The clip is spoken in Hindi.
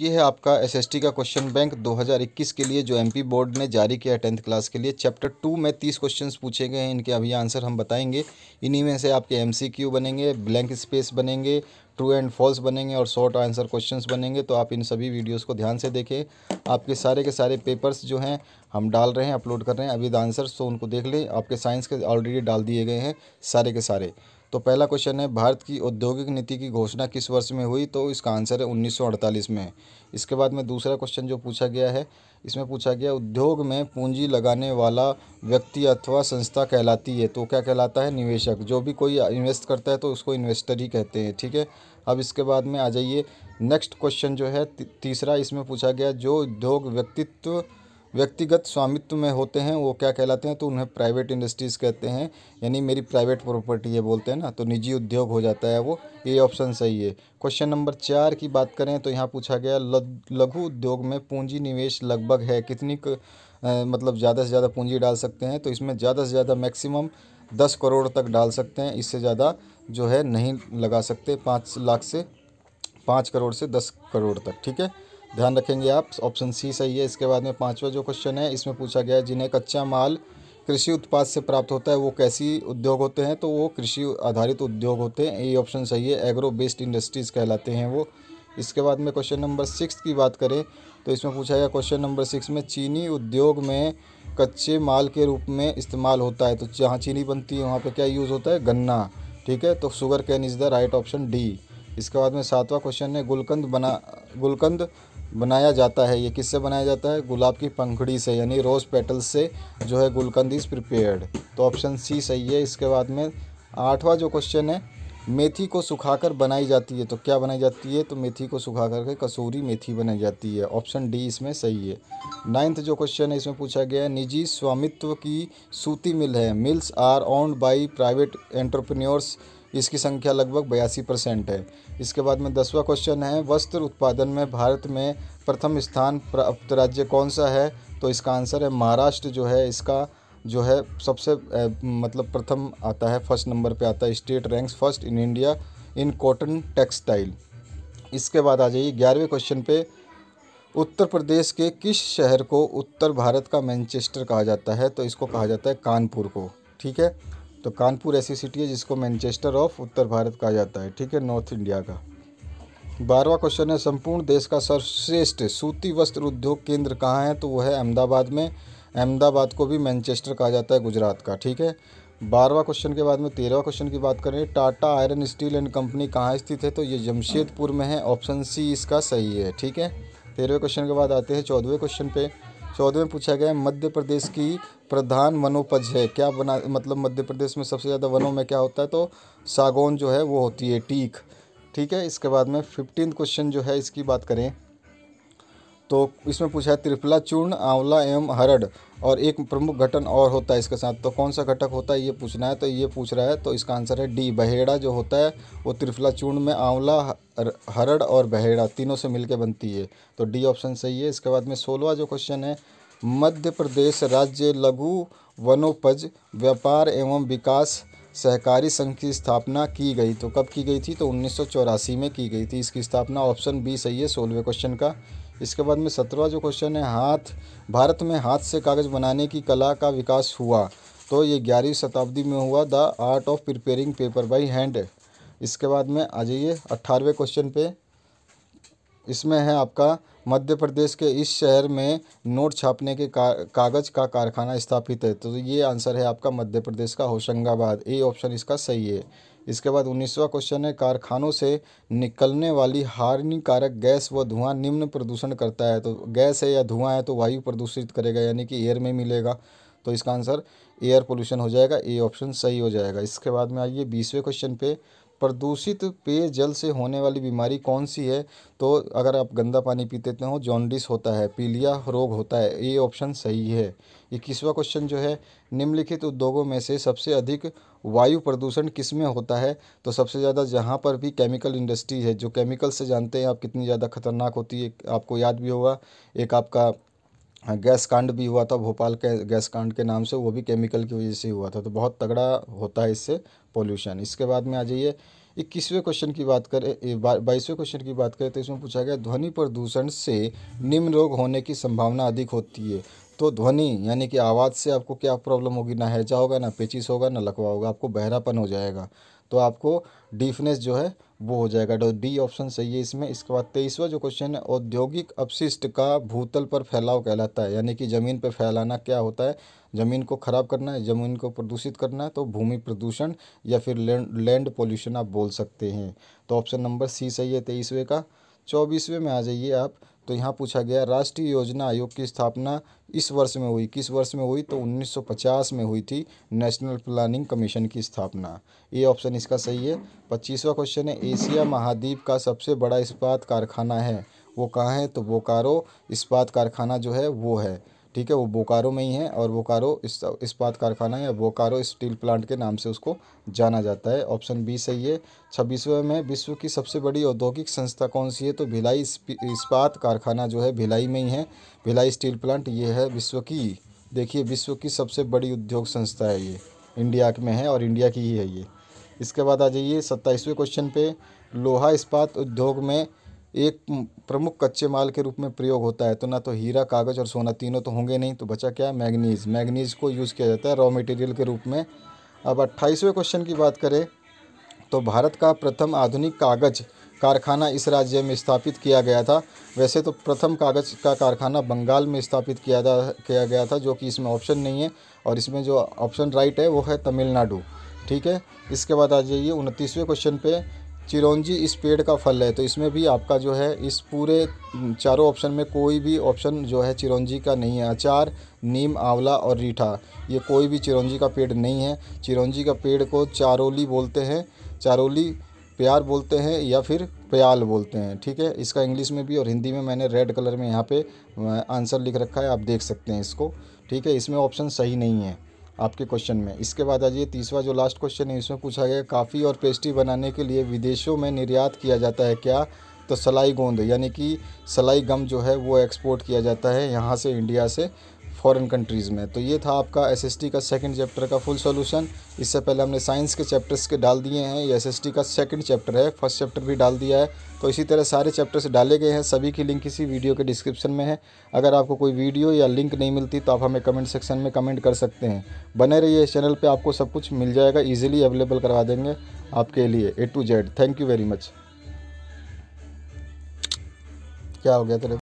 ये है आपका एसएसटी का क्वेश्चन बैंक 2021 के लिए जो एमपी बोर्ड ने जारी किया टेंथ क्लास के लिए चैप्टर टू में तीस क्वेश्चंस पूछे गए हैं इनके अभी आंसर हम बताएंगे इन्हीं में से आपके एमसीक्यू बनेंगे ब्लैंक स्पेस बनेंगे ट्रू एंड फॉल्स बनेंगे और शॉर्ट आंसर क्वेश्चंस बनेंगे तो आप इन सभी वीडियोज़ को ध्यान से देखें आपके सारे के सारे पेपर्स जो हैं हम डाल रहे हैं अपलोड कर रहे हैं अभी आंसर तो उनको देख लें आपके साइंस के ऑलरेडी डाल दिए गए हैं सारे के सारे तो पहला क्वेश्चन है भारत की औद्योगिक नीति की घोषणा किस वर्ष में हुई तो इसका आंसर है 1948 में इसके बाद में दूसरा क्वेश्चन जो पूछा गया है इसमें पूछा गया उद्योग में पूंजी लगाने वाला व्यक्ति अथवा संस्था कहलाती है तो क्या कहलाता है निवेशक जो भी कोई इन्वेस्ट करता है तो उसको इन्वेस्टर ही कहते हैं ठीक है अब इसके बाद में आ जाइए नेक्स्ट क्वेश्चन जो है तीसरा इसमें पूछा गया जो उद्योग व्यक्तित्व व्यक्तिगत स्वामित्व में होते हैं वो क्या कहलाते हैं तो उन्हें प्राइवेट इंडस्ट्रीज़ कहते हैं यानी मेरी प्राइवेट प्रॉपर्टी है बोलते हैं ना तो निजी उद्योग हो जाता है वो ये ऑप्शन सही है क्वेश्चन नंबर चार की बात करें तो यहाँ पूछा गया लघु उद्योग में पूंजी निवेश लगभग है कितनी क, आ, मतलब ज़्यादा से ज़्यादा पूंजी डाल सकते हैं तो इसमें ज़्यादा से ज़्यादा मैक्सिमम दस करोड़ तक डाल सकते हैं इससे ज़्यादा जो है नहीं लगा सकते पाँच लाख से पाँच करोड़ से दस करोड़ तक ठीक है ध्यान रखेंगे आप ऑप्शन सी सही है इसके बाद में पाँचवा जो क्वेश्चन है इसमें पूछा गया है जिन्हें कच्चा माल कृषि उत्पाद से प्राप्त होता है वो कैसी उद्योग होते हैं तो वो कृषि आधारित उद्योग होते हैं ये ऑप्शन सही है एग्रो बेस्ड इंडस्ट्रीज़ कहलाते हैं वो इसके बाद में क्वेश्चन नंबर सिक्स की बात करें तो इसमें पूछा गया क्वेश्चन नंबर सिक्स में चीनी उद्योग में कच्चे माल के रूप में इस्तेमाल होता है तो जहाँ चीनी बनती है वहाँ पर क्या यूज़ होता है गन्ना ठीक है तो sugar cane is the right option D इसके बाद में सातवां क्वेश्चन है गुलकंद बना गुलकंद बनाया जाता है ये किससे बनाया जाता है गुलाब की पंखड़ी से यानी रोज़ पेटल्स से जो है गुलकंद इज़ प्रिपेयर्ड तो ऑप्शन सी सही है इसके बाद में आठवां जो क्वेश्चन है मेथी को सुखाकर बनाई जाती है तो क्या बनाई जाती है तो मेथी को सुखा करके कसूरी मेथी बनाई जाती है ऑप्शन डी इसमें सही है नाइन्थ जो क्वेश्चन है इसमें पूछा गया है निजी स्वामित्व की सूती मिल है mills are owned by private entrepreneurs इसकी संख्या लगभग बयासी परसेंट है इसके बाद में दसवा क्वेश्चन है वस्त्र उत्पादन में भारत में प्रथम स्थान प्राप्त राज्य कौन सा है तो इसका आंसर है महाराष्ट्र जो है इसका जो है सबसे मतलब प्रथम आता है फर्स्ट नंबर पे आता है state ranks first in India in cotton textile इसके बाद आ जाइए ग्यारहवें क्वेश्चन पे उत्तर प्रदेश के किस शहर को उत्तर भारत का मैनचेस्टर कहा जाता है तो इसको कहा जाता है कानपुर को ठीक है तो कानपुर ऐसी सिटी है जिसको मैनचेस्टर ऑफ उत्तर भारत कहा जाता है ठीक है नॉर्थ इंडिया का बारहवा क्वेश्चन है संपूर्ण देश का सर्वश्रेष्ठ सूती वस्त्र उद्योग केंद्र कहाँ है तो वो है अहमदाबाद में अहमदाबाद को भी मैनचेस्टर कहा जाता है गुजरात का ठीक है बारहवा क्वेश्चन के बाद में तेरहवा क्वेश्चन की बात करें Tata iron steel and company कहाँ स्थित है तो ये जमशेदपुर में है ऑप्शन सी इसका सही है ठीक है तेरहवें क्वेश्चन के बाद आते हैं चौदहवें क्वेश्चन पे चौदह में पूछा गया मध्य प्रदेश की प्रधान वनोपज है क्या बना मतलब मध्य प्रदेश में सबसे ज़्यादा वनों में क्या होता है तो सागौन जो है वो होती है टीक ठीक है इसके बाद में फिफ्टीन क्वेश्चन जो है इसकी बात करें तो इसमें पूछा है त्रिफला चूर्ण आंवला एवं हरड और एक प्रमुख घटन और होता है इसके साथ तो कौन सा घटक होता है ये पूछना है तो ये पूछ रहा है तो इसका आंसर है डी बहेड़ा जो होता है वो त्रिफला चूर्ण में आंवला हरड़ और बहेड़ा तीनों से मिलकर बनती है तो डी ऑप्शन सही है इसके बाद में सोलवा जो क्वेश्चन है मध्य प्रदेश राज्य लघु वनोपज व्यापार एवं विकास सहकारी संघ की स्थापना की गई तो कब की गई थी तो उन्नीस में की गई थी इसकी स्थापना ऑप्शन बी सही है सोलहवें क्वेश्चन का इसके बाद में सत्रहवा जो क्वेश्चन है हाथ भारत में हाथ से कागज़ बनाने की कला का विकास हुआ तो ये ग्यारहवीं शताब्दी में हुआ the art of preparing paper by hand इसके बाद में आ जाइए अट्ठारहवें क्वेश्चन पे इसमें है आपका मध्य प्रदेश के इस शहर में नोट छापने के का, कागज़ का कारखाना स्थापित है तो ये आंसर है आपका मध्य प्रदेश का होशंगाबाद ए ऑप्शन इसका सही है इसके बाद उन्नीसवा क्वेश्चन है कारखानों से निकलने वाली हानिकारक गैस व धुआं निम्न प्रदूषण करता है तो गैस है या धुआं है तो वायु प्रदूषित करेगा यानी कि एयर में मिलेगा तो इसका आंसर एयर पोल्यूशन हो जाएगा ए ऑप्शन सही हो जाएगा इसके बाद में आइए बीसवें क्वेश्चन पे प्रदूषित पेयजल से होने वाली बीमारी कौन सी है तो अगर आप गंदा पानी पीते तो हो जॉन्डिस होता है पीलिया रोग होता है ये ऑप्शन सही है इक्कीसवा क्वेश्चन जो है निम्नलिखित उद्योगों में से सबसे अधिक वायु प्रदूषण किस में होता है तो सबसे ज़्यादा जहाँ पर भी केमिकल इंडस्ट्री है जो केमिकल से जानते हैं आप कितनी ज़्यादा खतरनाक होती है आपको याद भी होगा एक आपका हाँ, गैस कांड भी हुआ था भोपाल के गैस कांड के नाम से वो भी केमिकल की वजह से हुआ था तो बहुत तगड़ा होता है इससे पॉल्यूशन इसके बाद में आ जाइए इक्कीसवें क्वेश्चन की बात करें बाईसवें क्वेश्चन की बात करें तो इसमें पूछा गया ध्वनि प्रदूषण से निम्न रोग होने की संभावना अधिक होती है तो ध्वनि यानी कि आवाज़ से आपको क्या प्रॉब्लम होगी ना हैजा होगा ना पेचिस होगा ना लकवा होगा आपको बहरापन हो जाएगा तो आपको डीफनेस जो है वो हो जाएगा डॉ डी ऑप्शन सही है इसमें इसके बाद तेईसवा जो क्वेश्चन है औद्योगिक अपशिष्ट का भूतल पर फैलाव कहलाता है यानी कि ज़मीन पर फैलाना क्या होता है ज़मीन को ख़राब करना है ज़मीन को प्रदूषित करना है तो भूमि प्रदूषण या फिर लैंड लैंड पोल्यूशन आप बोल सकते हैं तो ऑप्शन नंबर सी सही है तेईसवें का चौबीसवें में आ जाइए आप तो यहाँ पूछा गया राष्ट्रीय योजना आयोग की स्थापना इस वर्ष में हुई किस वर्ष में हुई तो 1950 में हुई थी नेशनल प्लानिंग कमीशन की स्थापना ये ऑप्शन इसका सही है पच्चीसवा क्वेश्चन है एशिया महाद्वीप का सबसे बड़ा इस्पात कारखाना है वो कहाँ है तो बोकारो इस्पात कारखाना जो है वो है ठीक है वो बोकारो में ही है और बोकारो इस इस्पात कारखाना या बोकारो स्टील प्लांट के नाम से उसको जाना जाता है ऑप्शन बी सही है छब्बीसवें में विश्व की सबसे बड़ी औद्योगिक संस्था कौन सी है तो भिलाई इस्पात कारखाना जो है भिलाई में ही है भिलाई स्टील प्लांट ये है विश्व की देखिए विश्व की सबसे बड़ी उद्योग संस्था है ये इंडिया में है और इंडिया की ही है ये इसके बाद आ जाइए सत्ताईसवें क्वेश्चन पे लोहा इस्पात उद्योग में एक प्रमुख कच्चे माल के रूप में प्रयोग होता है तो ना तो हीरा कागज़ और सोना तीनों तो होंगे नहीं तो बचा क्या है मैगनीज मैगनीज को यूज़ किया जाता है रॉ मटेरियल के रूप में अब अट्ठाईसवें क्वेश्चन की बात करें तो भारत का प्रथम आधुनिक कागज़ कारखाना इस राज्य में स्थापित किया गया था वैसे तो प्रथम कागज़ का कारखाना बंगाल में स्थापित किया जा किया गया था जो कि इसमें ऑप्शन नहीं है और इसमें जो ऑप्शन राइट है वो है तमिलनाडु ठीक है इसके बाद आ जाइए उनतीसवें क्वेश्चन पे चिरौंजी इस पेड़ का फल है तो इसमें भी आपका जो है इस पूरे चारों ऑप्शन में कोई भी ऑप्शन जो है चिरौंजी का नहीं है अचार नीम आंवला और रीठा ये कोई भी चिरौंजी का पेड़ नहीं है चिरौंजी का पेड़ को चारोली बोलते हैं चारोली प्यार बोलते हैं या फिर प्याल बोलते हैं ठीक है इसका इंग्लिश में भी और हिंदी में मैंने रेड कलर में यहाँ पर आंसर लिख रखा है आप देख सकते हैं इसको ठीक है इसमें ऑप्शन सही नहीं है आपके क्वेश्चन में इसके बाद आ जाइए तीसरा जो लास्ट क्वेश्चन है इसमें पूछा गया काफ़ी और पेस्ट्री बनाने के लिए विदेशों में निर्यात किया जाता है क्या तो सलाई गोंद यानी कि सलाई गम जो है वो एक्सपोर्ट किया जाता है यहाँ से इंडिया से फ़ॉरेन कंट्रीज़ में तो ये था आपका एसएसटी का सेकंड चैप्टर का फुल सॉल्यूशन इससे पहले हमने साइंस के चैप्टर्स के डाल दिए हैं ये एसएसटी का सेकंड चैप्टर है फर्स्ट चैप्टर भी डाल दिया है तो इसी तरह सारे चैप्टर्स डाले गए हैं सभी की लिंक इसी वीडियो के डिस्क्रिप्शन में है अगर आपको कोई वीडियो या लिंक नहीं मिलती तो आप हमें कमेंट सेक्शन में कमेंट कर सकते हैं बने रहिए इस चैनल पर आपको सब कुछ मिल जाएगा ईजिली अवेलेबल करवा देंगे आपके लिए A to Z thank you very much क्या हो गया तेरे